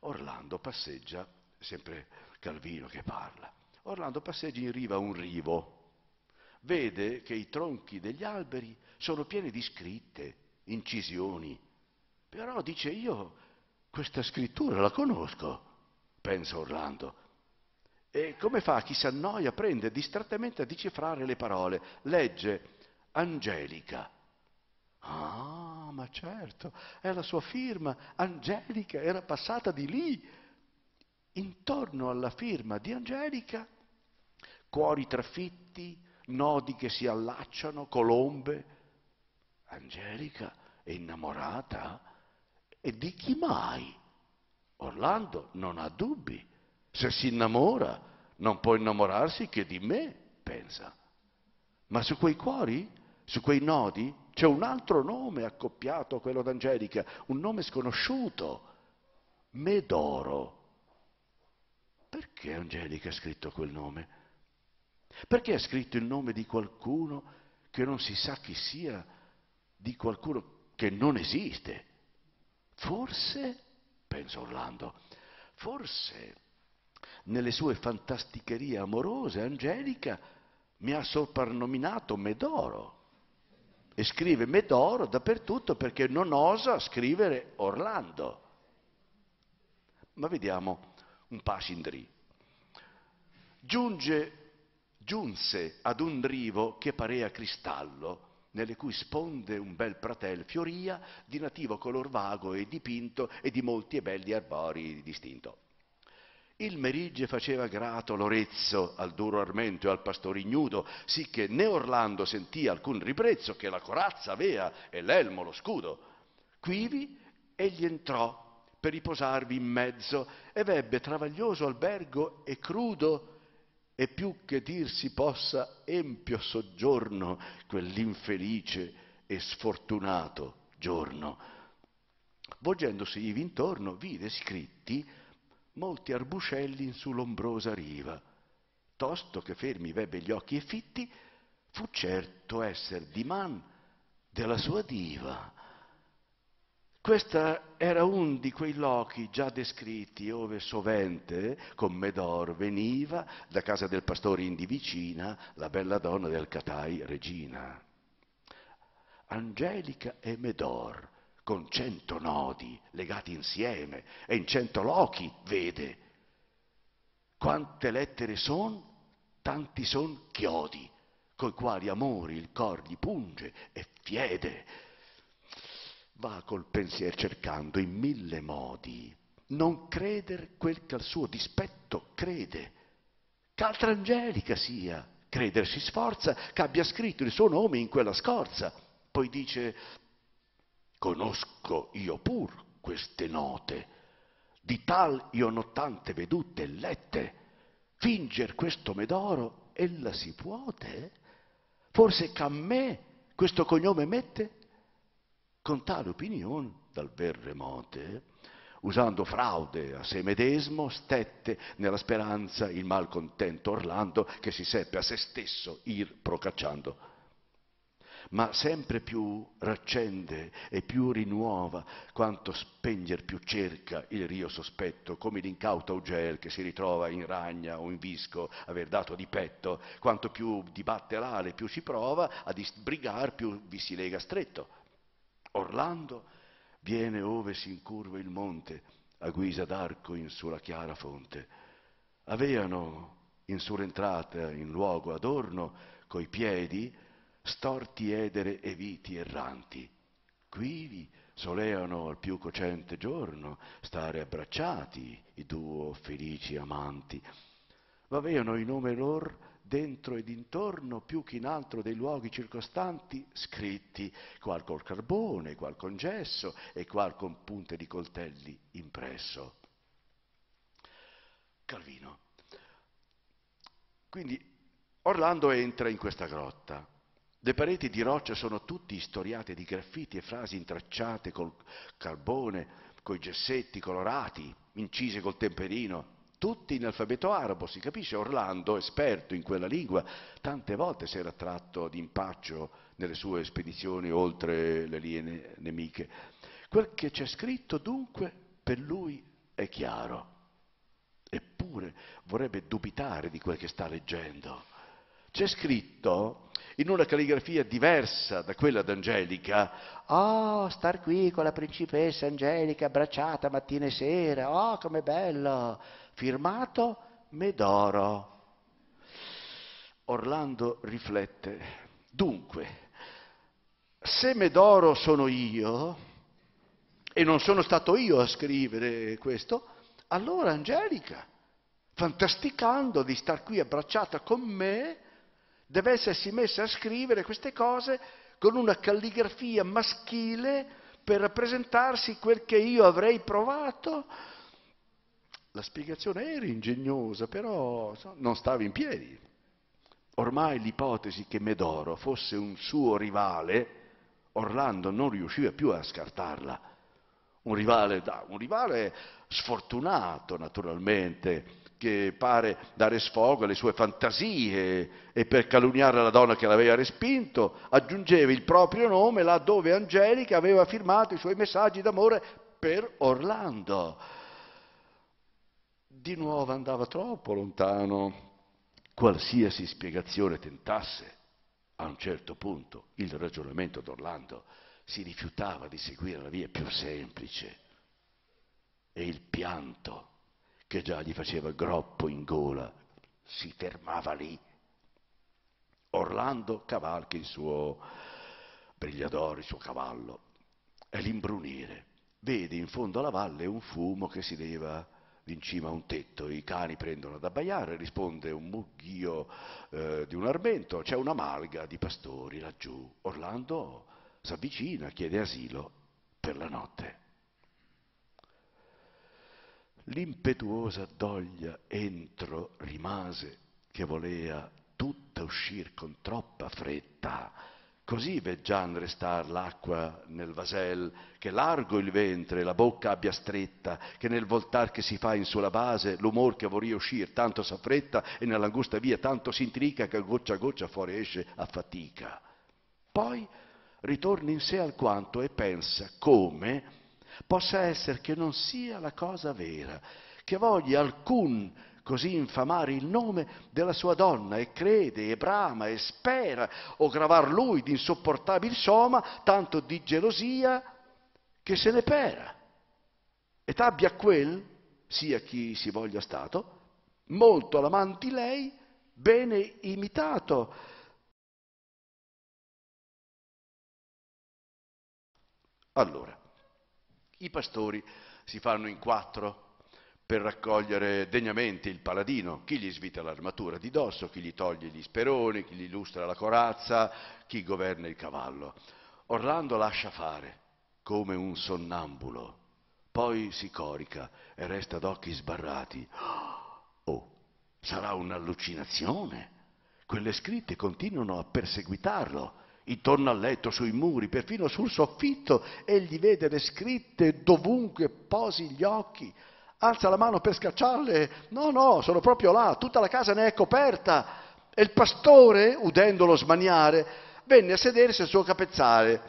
Orlando passeggia, sempre Calvino che parla, Orlando passeggia in riva a un rivo, vede che i tronchi degli alberi sono pieni di scritte, incisioni, però dice io questa scrittura la conosco, pensa Orlando. E come fa chi si annoia? Prende distrattamente a decifrare le parole, legge Angelica. Ah, ma certo, è la sua firma angelica, era passata di lì. Intorno alla firma di Angelica, cuori trafitti, nodi che si allacciano, colombe. Angelica è innamorata? E di chi mai? Orlando non ha dubbi. Se si innamora, non può innamorarsi che di me, pensa. Ma su quei cuori, su quei nodi, c'è un altro nome accoppiato a quello d'Angelica, un nome sconosciuto, Medoro. Perché Angelica ha scritto quel nome? Perché ha scritto il nome di qualcuno che non si sa chi sia, di qualcuno che non esiste? Forse, pensa Orlando, forse nelle sue fantasticherie amorose Angelica mi ha soprannominato Medoro e scrive Medoro dappertutto perché non osa scrivere Orlando. Ma vediamo un Pasindri. Giunge, giunse ad un rivo che parea cristallo, nelle cui sponde un bel pratel fioria di nativo color vago e dipinto e di molti e belli arbori distinto. Il Merigge faceva grato l'orezzo al duro armento e al pastor ignudo, sicché che né Orlando sentì alcun riprezzo che la corazza avea e l'elmo lo scudo. Quivi egli entrò per riposarvi in mezzo ed ebbe travaglioso albergo e crudo e più che dir si possa empio soggiorno quell'infelice e sfortunato giorno. Volgendosi ivi intorno, vide scritti molti arbuscelli in su l'ombrosa riva. Tosto che fermi vebbe gli occhi e fitti, fu certo esser di man della sua diva. Questa era un di quei lochi già descritti ove sovente con Medor veniva da casa del pastore indi vicina la bella donna del Catai regina. Angelica e Medor, con cento nodi legati insieme e in cento lochi vede. Quante lettere son, tanti son chiodi, coi quali amori il cor gli punge e fiede. Va col pensier cercando in mille modi, non creder quel che al suo dispetto crede. Ch'altra angelica sia, creder si sforza, che abbia scritto il suo nome in quella scorza. Poi dice, Conosco io pur queste note, di tal io tante vedute e lette, finger questo medoro ella si puote? Forse che a me questo cognome mette? Con tale opinion, dal ver remote, usando fraude a se medesmo, stette nella speranza il malcontento Orlando che si seppe a se stesso ir procacciando ma sempre più raccende e più rinuova quanto spegner più cerca il rio sospetto, come l'incauta Ugel che si ritrova in ragna o in visco aver dato di petto, quanto più dibatte l'ale, più ci prova a disbrigar, più vi si lega stretto. Orlando viene ove si incurva il monte, a guisa d'arco in sulla chiara fonte. Aveano in sull'entrata in luogo adorno coi piedi storti edere e viti erranti. Quivi soleano al più cocente giorno stare abbracciati i duo felici amanti. V'aveano i nome lor dentro ed intorno più che in altro dei luoghi circostanti scritti, qual col carbone, qual con gesso e qual con punte di coltelli impresso. Calvino. Quindi Orlando entra in questa grotta le pareti di roccia sono tutte istoriate di graffiti e frasi intracciate col carbone, coi gessetti colorati, incise col temperino, tutti in alfabeto arabo, si capisce, Orlando, esperto in quella lingua, tante volte si era tratto d'impaccio nelle sue spedizioni oltre le linee nemiche. Quel che c'è scritto dunque per lui è chiaro, eppure vorrebbe dubitare di quel che sta leggendo c'è scritto in una calligrafia diversa da quella d'Angelica, oh, star qui con la principessa Angelica abbracciata mattina e sera, oh, come bello, firmato Medoro. Orlando riflette, dunque, se Medoro sono io, e non sono stato io a scrivere questo, allora Angelica, fantasticando di star qui abbracciata con me, deve essersi messa a scrivere queste cose con una calligrafia maschile per rappresentarsi quel che io avrei provato. La spiegazione era ingegnosa, però non stava in piedi. Ormai l'ipotesi che Medoro fosse un suo rivale, Orlando non riusciva più a scartarla. Un rivale, un rivale sfortunato, naturalmente, che pare dare sfogo alle sue fantasie e per calunniare la donna che l'aveva respinto, aggiungeva il proprio nome là dove Angelica aveva firmato i suoi messaggi d'amore per Orlando. Di nuovo andava troppo lontano. Qualsiasi spiegazione tentasse, a un certo punto il ragionamento d'Orlando si rifiutava di seguire la via più semplice e il pianto che già gli faceva groppo in gola, si fermava lì. Orlando cavalca il suo brigliadoro, il suo cavallo, e l'imbrunire. Vede in fondo alla valle un fumo che si leva in cima a un tetto, i cani prendono ad abbaiare, risponde un mugghio eh, di un armento, c'è una malga di pastori laggiù. Orlando si avvicina, chiede asilo per la notte l'impetuosa doglia entro rimase, che volea tutta uscir con troppa fretta. Così veggian restar l'acqua nel vasel, che largo il ventre, la bocca abbia stretta, che nel voltar che si fa in sulla base, l'umor che vorria uscir tanto s'affretta e nell'angusta via tanto s'intrica che a goccia a goccia fuori esce a fatica. Poi ritorna in sé alquanto e pensa come possa essere che non sia la cosa vera, che voglia alcun così infamare il nome della sua donna e crede e brama e spera o gravar lui di insopportabil soma, tanto di gelosia che se ne pera. Ed abbia quel, sia chi si voglia stato, molto l'amanti lei, bene imitato. Allora, i pastori si fanno in quattro per raccogliere degnamente il paladino, chi gli svita l'armatura di dosso, chi gli toglie gli speroni, chi gli lustra la corazza, chi governa il cavallo. Orlando lascia fare, come un sonnambulo, poi si corica e resta d'occhi sbarrati. Oh, sarà un'allucinazione? Quelle scritte continuano a perseguitarlo intorno al letto, sui muri, perfino sul soffitto, egli vede le scritte dovunque posi gli occhi. Alza la mano per scacciarle. No, no, sono proprio là, tutta la casa ne è coperta. E il pastore, udendolo smaniare, venne a sedersi al suo capezzale.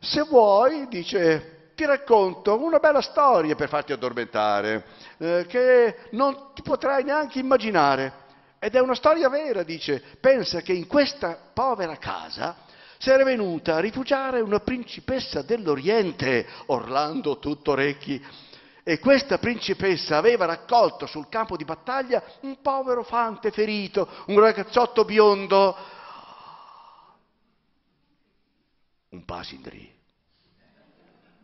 Se vuoi, dice, ti racconto una bella storia per farti addormentare, eh, che non ti potrai neanche immaginare. Ed è una storia vera, dice. Pensa che in questa povera casa si era venuta a rifugiare una principessa dell'Oriente, Orlando tutto orecchi, e questa principessa aveva raccolto sul campo di battaglia un povero fante ferito, un ragazzotto biondo, un pasindri.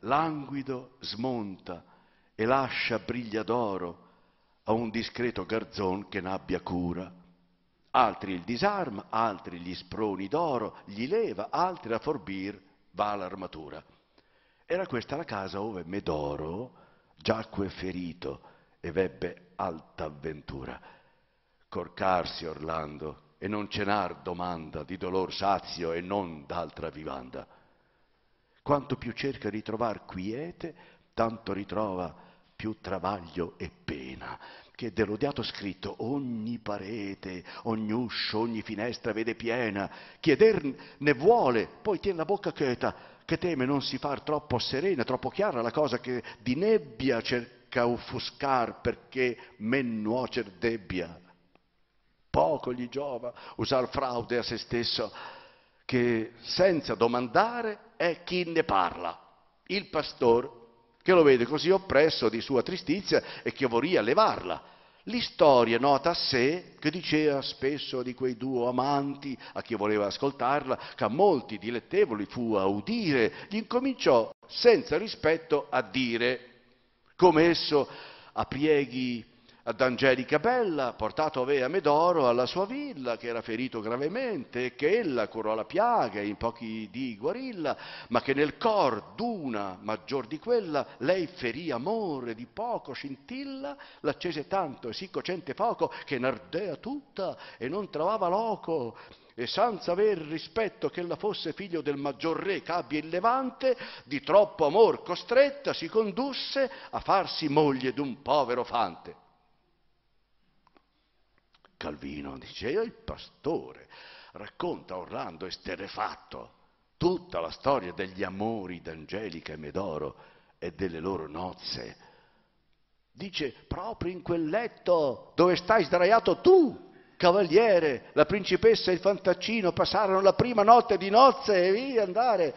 Languido smonta e lascia briglia d'oro a un discreto garzon che n'abbia cura altri il disarma, altri gli sproni d'oro, gli leva, altri a forbir va all'armatura. Era questa la casa ove Medoro giacque ferito e vebbe alta avventura. Corcarsi Orlando e non cenar domanda di dolor sazio e non d'altra vivanda. Quanto più cerca ritrovar quiete, tanto ritrova più travaglio e pena che dell'odiato scritto ogni parete, ogni uscio, ogni finestra vede piena, chieder ne vuole, poi tiene la bocca cheta, che teme non si far troppo serena, troppo chiara la cosa che di nebbia cerca offuscar perché men nuocer debbia. Poco gli giova usar fraude a se stesso, che senza domandare è chi ne parla, il pastor che lo vede così oppresso di sua tristizia e che vorria levarla. L'istoria nota a sé che diceva spesso di quei due amanti a chi voleva ascoltarla, che a molti dilettevoli fu a udire, gli incominciò senza rispetto a dire, come esso a prieghi ad Angelica Bella, portato avea Medoro alla sua villa, che era ferito gravemente, e che ella curò la piaga e in pochi dì guarilla, ma che nel cor d'una maggior di quella, lei ferì amore di poco scintilla, l'accese tanto e sì cocente foco, che n'ardea tutta e non trovava loco, e senza aver rispetto che ella fosse figlio del maggior re che abbia il levante, di troppo amor costretta si condusse a farsi moglie d'un povero fante. Calvino dice, diceva il pastore. Racconta Orlando esterrefatto tutta la storia degli amori d'Angelica e Medoro e delle loro nozze. Dice proprio in quel letto dove stai sdraiato tu, cavaliere, la principessa e il fantaccino passarono la prima notte di nozze e via andare.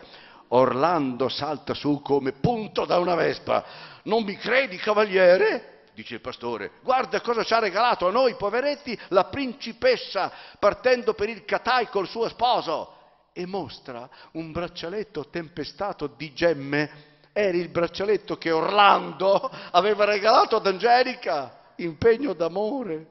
Orlando salta su come punto da una vespa. Non mi credi, cavaliere? dice il pastore, guarda cosa ci ha regalato a noi poveretti la principessa partendo per il Catai col suo sposo e mostra un braccialetto tempestato di gemme. Era il braccialetto che Orlando aveva regalato ad Angelica, impegno d'amore.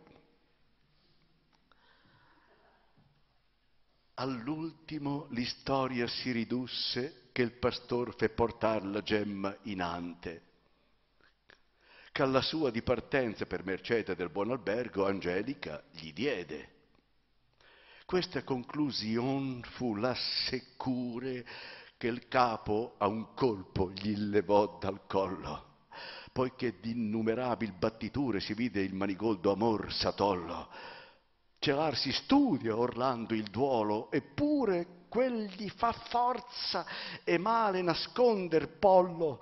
All'ultimo l'istoria si ridusse che il pastore fe portare la gemma in ante che alla sua dipartenza per Mercede del buon albergo Angelica gli diede. Questa conclusion fu la secure che il capo a un colpo gli levò dal collo poiché d'innumerabili battiture si vide il manigoldo amor satollo. Celarsi studia orlando il duolo, eppure quel gli fa forza e male nasconder pollo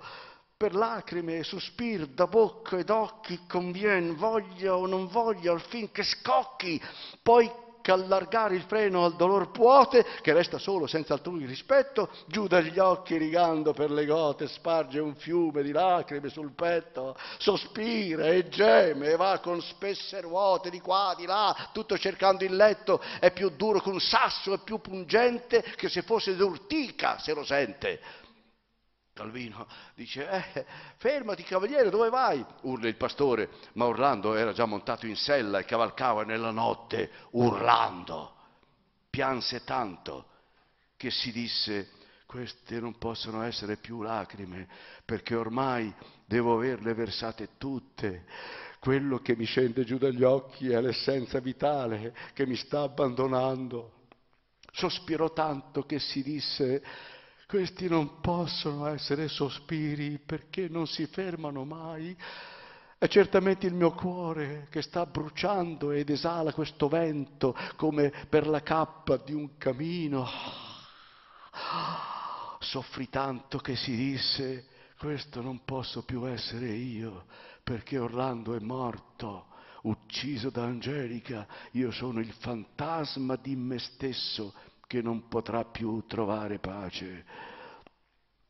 per lacrime e sospir da bocca ed occhi convien, voglia o non voglia, al fin che scocchi, poi che allargare il freno al dolor puote, che resta solo senza altrui rispetto, giù dagli occhi rigando per le gote, sparge un fiume di lacrime sul petto, sospira e geme e va con spesse ruote di qua, di là, tutto cercando il letto, è più duro che un sasso, è più pungente che se fosse d'urtica, se lo sente Calvino dice, eh, fermati cavaliere, dove vai? Urla il pastore, ma Orlando era già montato in sella e cavalcava nella notte, urlando. Pianse tanto che si disse, queste non possono essere più lacrime, perché ormai devo averle versate tutte. Quello che mi scende giù dagli occhi è l'essenza vitale che mi sta abbandonando. Sospirò tanto che si disse, questi non possono essere sospiri perché non si fermano mai. È certamente il mio cuore che sta bruciando ed esala questo vento come per la cappa di un camino. Soffri tanto che si disse, questo non posso più essere io perché Orlando è morto ucciso da Angelica, io sono il fantasma di me stesso che non potrà più trovare pace.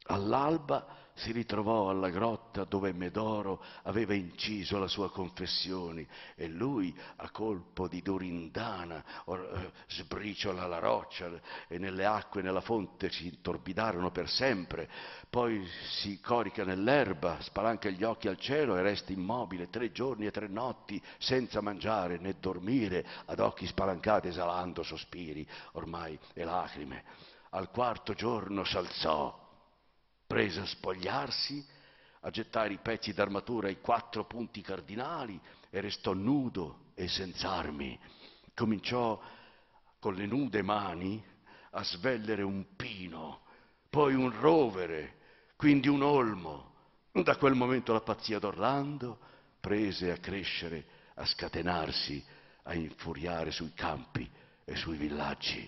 All'alba si ritrovò alla grotta dove Medoro aveva inciso la sua confessione e lui a colpo di dorindana or, eh, sbriciola la roccia e nelle acque nella fonte si intorbidarono per sempre, poi si corica nell'erba, spalanca gli occhi al cielo e resta immobile tre giorni e tre notti senza mangiare né dormire, ad occhi spalancati esalando sospiri ormai e lacrime. Al quarto giorno s'alzò prese a spogliarsi, a gettare i pezzi d'armatura ai quattro punti cardinali e restò nudo e senza armi. Cominciò con le nude mani a svellere un pino, poi un rovere, quindi un olmo. Da quel momento la pazzia d'Orlando prese a crescere, a scatenarsi, a infuriare sui campi e sui villaggi.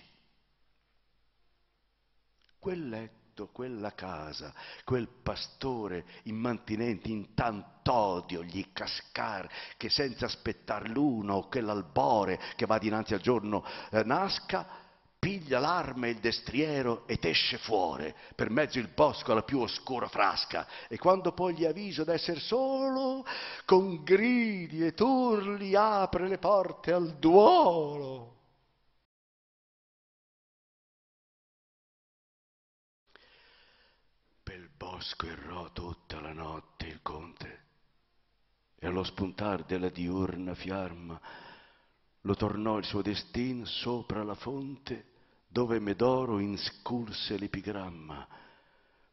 Quell'è tutto, quella casa, quel pastore immantinente in tant'odio gli cascar che senza aspettar l'uno o quell'albore che va dinanzi al giorno eh, nasca, piglia l'arma e il destriero ed esce fuori, per mezzo il bosco alla più oscura frasca, e quando poi gli avviso d'esser solo, con gridi e turli apre le porte al duolo. bosco errò tutta la notte il conte e allo spuntar della diurna fiamma lo tornò il suo destin sopra la fonte dove Medoro inscurse l'epigramma.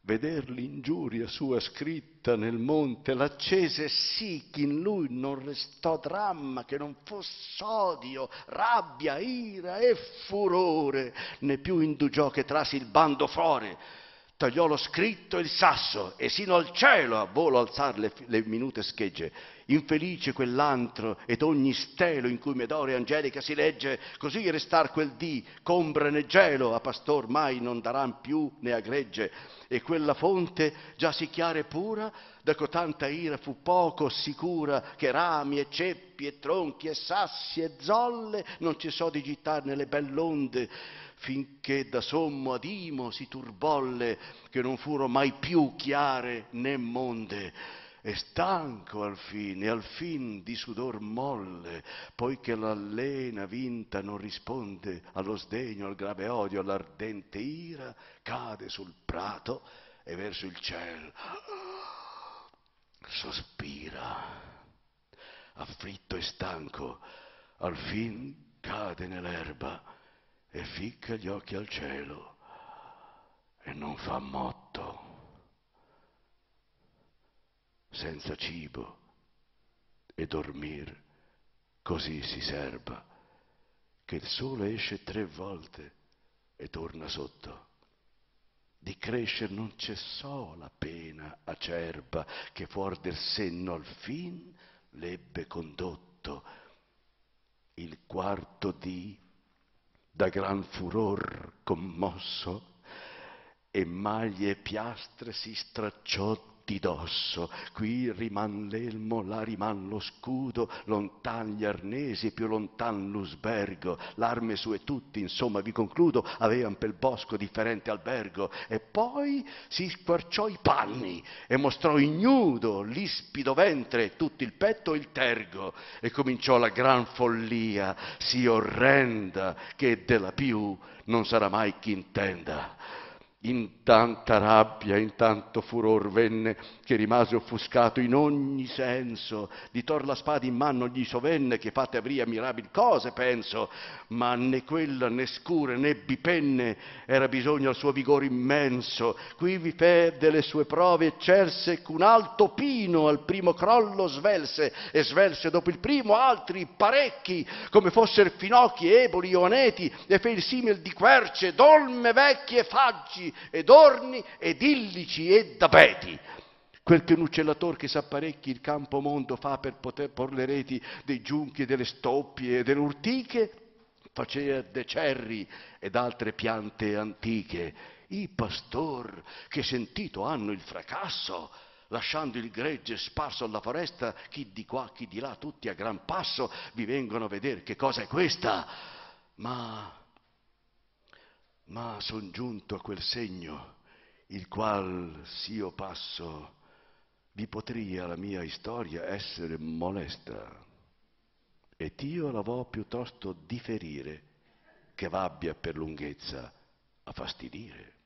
Veder l'ingiuria sua scritta nel monte l'accese sì che in lui non restò dramma che non fosse odio, rabbia, ira e furore, né più indugiò che trasi il bando fore tagliò lo scritto e il sasso e sino al cielo a volo alzar le, le minute schegge Infelice quell'antro ed ogni stelo in cui Medore Angelica si legge, così restar quel dì, combre né gelo, a pastor mai non daran più né a gregge. E quella fonte, già si chiara e pura, da cotanta ira fu poco sicura, che rami e ceppi e tronchi e sassi e zolle non cessò di gittar nelle bell'onde, finché da sommo adimo si turbolle, che non furono mai più chiare né monde e stanco al fine, al fin di sudor molle, poiché l'allena vinta non risponde allo sdegno, al grave odio, all'ardente ira, cade sul prato e verso il cielo sospira, afflitto e stanco, al fin cade nell'erba e ficca gli occhi al cielo e non fa motto senza cibo e dormir così si serba che il sole esce tre volte e torna sotto. Di crescer non cessò la pena acerba che fuor del senno al fin l'ebbe condotto. Il quarto dì, da gran furor commosso, e maglie e piastre si stracciò di dosso, qui riman l'elmo, là riman lo scudo, lontan gli arnesi, più lontan l'usbergo, l'arme sue tutti, insomma vi concludo, avean pel bosco differente albergo, e poi si squarciò i panni, e mostrò ignudo l'ispido ventre, tutto il petto e il tergo, e cominciò la gran follia, sì orrenda, che della più non sarà mai chi intenda in tanta rabbia, in tanto furor venne, che rimase offuscato in ogni senso. Di tor la spada in mano gli sovenne, che fate avria mirabil cose, penso. Ma né quella, né scure, né bipenne, era bisogno al suo vigore immenso. Qui vi fe delle sue prove eccelse, che un alto pino al primo crollo svelse, e svelse dopo il primo altri parecchi, come fosser finocchi, eboli o aneti, e fe il simil di querce, dolme vecchie, faggi, sassi ed orni ed illici e abeti. Quel che un uccellatore che s'apparecchi il campo mondo fa per poter porre le reti dei giunchi, delle stoppie e delle urtiche, facea de cerri ed altre piante antiche. I pastor che sentito hanno il fracasso, lasciando il gregge sparso alla foresta, chi di qua, chi di là, tutti a gran passo, vi vengono a vedere che cosa è questa. Ma ma son giunto a quel segno, il qual s'io passo, vi potria la mia istoria essere molesta. E Dio la vo piuttosto differire, che v'abbia per lunghezza a fastidire.